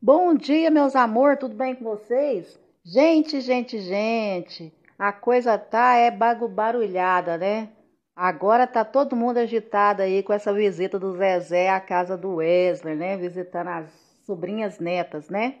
Bom dia, meus amor, tudo bem com vocês? Gente, gente, gente, a coisa tá é bago barulhada, né? Agora tá todo mundo agitado aí com essa visita do Zezé à casa do Wesley, né? Visitando as sobrinhas netas, né?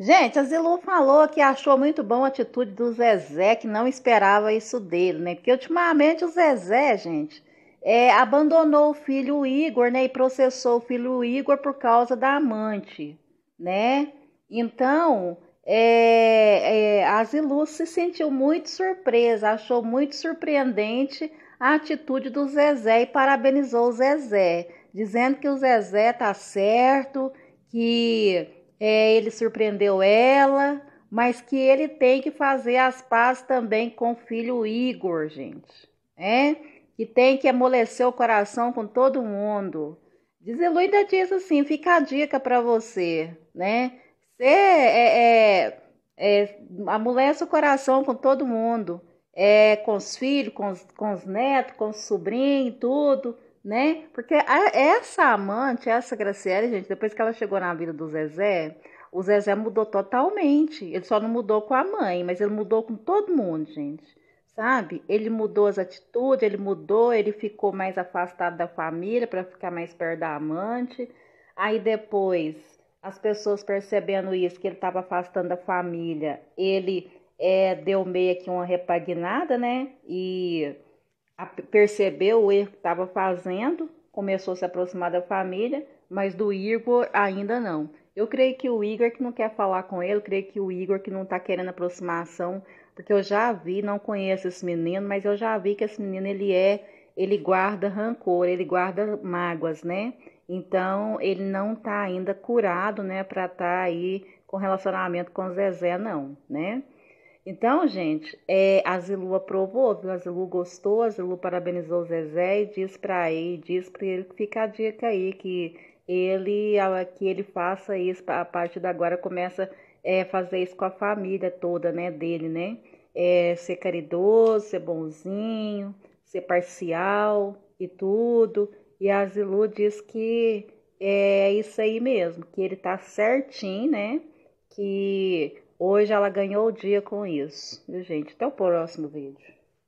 Gente, a Zilu falou que achou muito bom a atitude do Zezé, que não esperava isso dele, né? Porque ultimamente o Zezé, gente, é, abandonou o filho Igor, né? E processou o filho Igor por causa da amante né? Então, é, é, Asilu se sentiu muito surpresa, achou muito surpreendente a atitude do Zezé e parabenizou o Zezé, dizendo que o Zezé tá certo, que é, ele surpreendeu ela, mas que ele tem que fazer as pazes também com o filho Igor, gente, né? Que tem que amolecer o coração com todo mundo ainda diz assim, fica a dica para você, né? Você é, é, é, amolece o coração com todo mundo, é, com os filhos, com os, com os netos, com os sobrinhos, tudo, né? Porque a, essa amante, essa Graciela, gente, depois que ela chegou na vida do Zezé, o Zezé mudou totalmente. Ele só não mudou com a mãe, mas ele mudou com todo mundo, gente sabe? Ele mudou as atitudes, ele mudou, ele ficou mais afastado da família para ficar mais perto da amante. Aí depois, as pessoas percebendo isso, que ele estava afastando da família, ele é, deu meio que uma repaginada, né? E a, percebeu o erro que estava fazendo, começou a se aproximar da família, mas do Igor ainda não. Eu creio que o Igor que não quer falar com ele, creio que o Igor que não está querendo aproximação, porque eu já vi, não conheço esse menino, mas eu já vi que esse menino ele é, ele guarda rancor, ele guarda mágoas, né? Então ele não está ainda curado, né, para estar tá aí com relacionamento com Zezé, não, né? Então, gente, é, a Zilu aprovou, viu? A Zilu gostou, a Zilu parabenizou o Zezé e disse para ele, disse para ele que fica a dica aí, que ele que ele faça isso a partir de agora começa é, fazer isso com a família toda né dele né é, ser caridoso ser bonzinho ser parcial e tudo e a Zilu diz que é isso aí mesmo que ele tá certinho né que hoje ela ganhou o dia com isso gente até o próximo vídeo